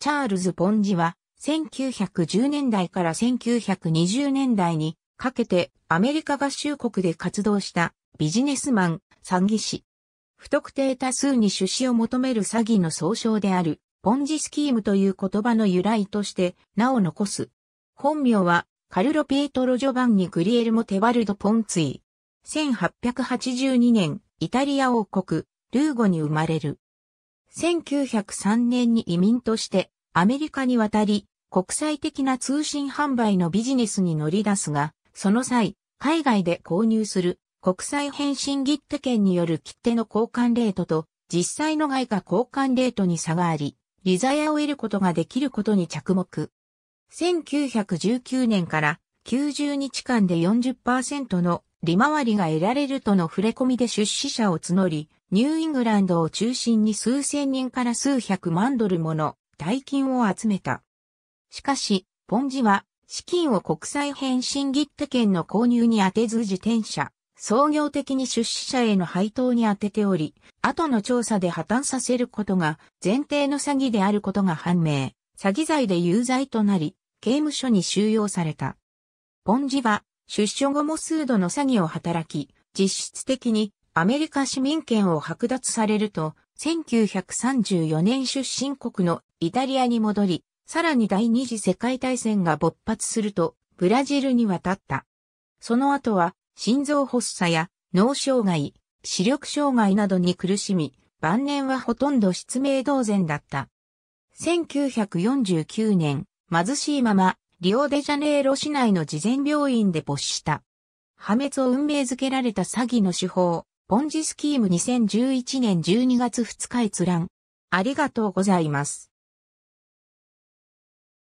チャールズ・ポンジは、1910年代から1920年代にかけてアメリカ合衆国で活動したビジネスマン、詐欺師。不特定多数に出資を求める詐欺の総称である、ポンジスキームという言葉の由来として名を残す。本名は、カルロ・ピエトロ・ジョバンニ・グリエルモ・テワルド・ポンツィ。1882年、イタリア王国、ルーゴに生まれる。1903年に移民としてアメリカに渡り、国際的な通信販売のビジネスに乗り出すが、その際、海外で購入する国際返信切手券による切手の交換レートと実際の外貨交換レートに差があり、利ザヤを得ることができることに着目。1919年から90日間で40%の利回りが得られるとの触れ込みで出資者を募り、ニューイングランドを中心に数千人から数百万ドルもの大金を集めた。しかし、ポンジは資金を国際返信切手券の購入に充てず自転車、創業的に出資者への配当に充てており、後の調査で破綻させることが前提の詐欺であることが判明、詐欺罪で有罪となり、刑務所に収容された。ポンジは出所後も数度の詐欺を働き、実質的にアメリカ市民権を剥奪されると、1934年出身国のイタリアに戻り、さらに第二次世界大戦が勃発すると、ブラジルに渡った。その後は、心臓発作や脳障害、視力障害などに苦しみ、晩年はほとんど失明同然だった。1949年、貧しいまま、リオデジャネイロ市内の事前病院で没した。破滅を運命づけられた詐欺の手法、ポンジスキーム2011年12月2日閲覧。ありがとうございます。